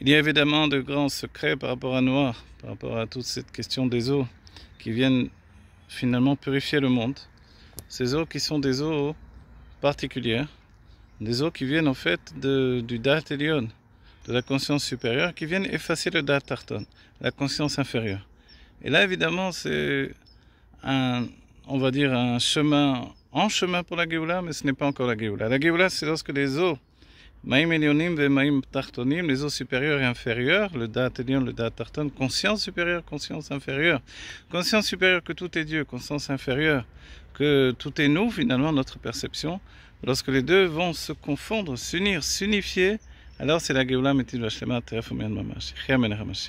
Il y a évidemment de grands secrets par rapport à Noir, par rapport à toute cette question des eaux qui viennent finalement purifier le monde. Ces eaux qui sont des eaux particulières, des eaux qui viennent en fait de, du Dathélion, de la conscience supérieure, qui viennent effacer le Datharton, la conscience inférieure. Et là évidemment c'est un, on va dire un chemin en chemin pour la Géoula, mais ce n'est pas encore la Géoula. La Géoula c'est lorsque les eaux Maïm Elionim et Maïm Tartonim, les eaux supérieures et inférieurs, le Da'at le Da'at Tarton, conscience supérieure, conscience inférieure, conscience supérieure que tout est Dieu, conscience inférieure que tout est nous, finalement, notre perception. Lorsque les deux vont se confondre, s'unir, s'unifier, alors c'est la Geoula Metil Vashlema Terefumian Mamash.